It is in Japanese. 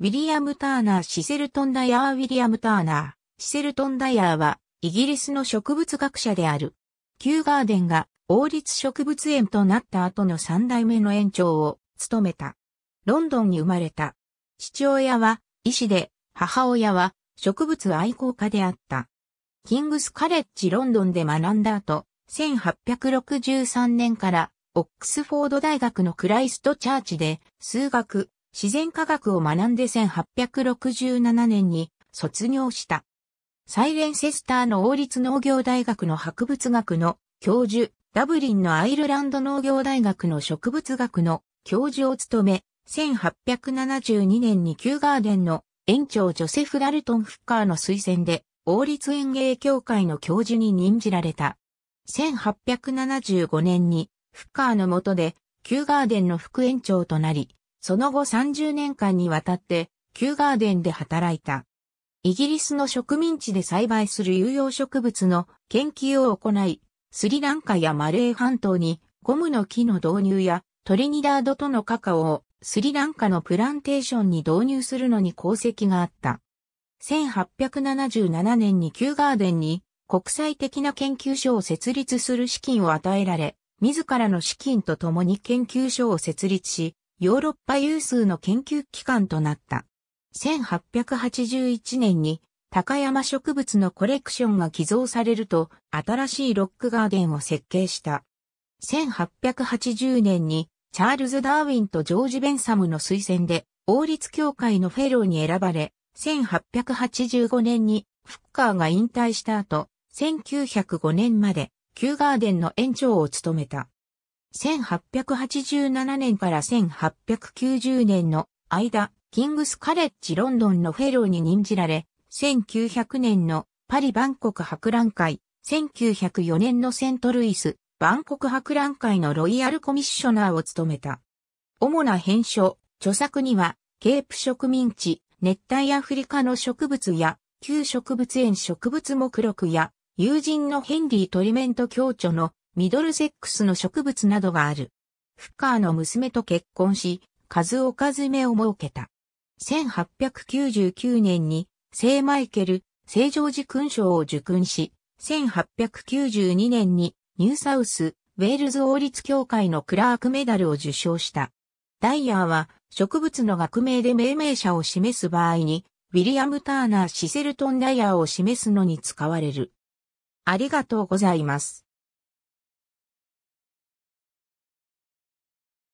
ウィリアム・ターナー・シセルトン・ダイヤー・ウィリアム・ターナー、シセルトン・ダイヤーは、イギリスの植物学者である。キューガーデンが王立植物園となった後の三代目の園長を務めた。ロンドンに生まれた。父親は医師で、母親は植物愛好家であった。キングスカレッジロンドンで学んだ後、1863年からオックスフォード大学のクライストチャーチで数学、自然科学を学んで1867年に卒業した。サイレンセスターの王立農業大学の博物学の教授、ダブリンのアイルランド農業大学の植物学の教授を務め、1872年にキューガーデンの園長ジョセフ・ダルトン・フッカーの推薦で、王立園芸協会の教授に任じられた。1875年に、フッカーの下で、キューガーデンの副園長となり、その後30年間にわたって、キューガーデンで働いた。イギリスの植民地で栽培する有用植物の研究を行い、スリランカやマレー半島にゴムの木の導入やトリニダードとのカカオをスリランカのプランテーションに導入するのに功績があった。1877年にキューガーデンに国際的な研究所を設立する資金を与えられ、自らの資金と共に研究所を設立し、ヨーロッパ有数の研究機関となった。1881年に高山植物のコレクションが寄贈されると新しいロックガーデンを設計した。1880年にチャールズ・ダーウィンとジョージ・ベンサムの推薦で王立協会のフェローに選ばれ、1885年にフッカーが引退した後、1905年まで、旧ガーデンの園長を務めた。1887年から1890年の間、キングスカレッジロンドンのフェローに任じられ、1900年のパリ万国博覧会、1904年のセントルイス万国博覧会のロイヤルコミッショナーを務めた。主な編書、著作には、ケープ植民地、熱帯アフリカの植物や、旧植物園植物目録や、友人のヘンリートリメント教著のミドルセックスの植物などがある。フッカーの娘と結婚し、数おかずめを設けた。1899年に、聖マイケル、聖ジョージ勲章を受勲し、1892年にニューサウス、ウェールズ王立協会のクラークメダルを受賞した。ダイヤーは植物の学名で命名者を示す場合に、ウィリアム・ターナー・シセルトン・ダイヤーを示すのに使われる。ありがとうございます。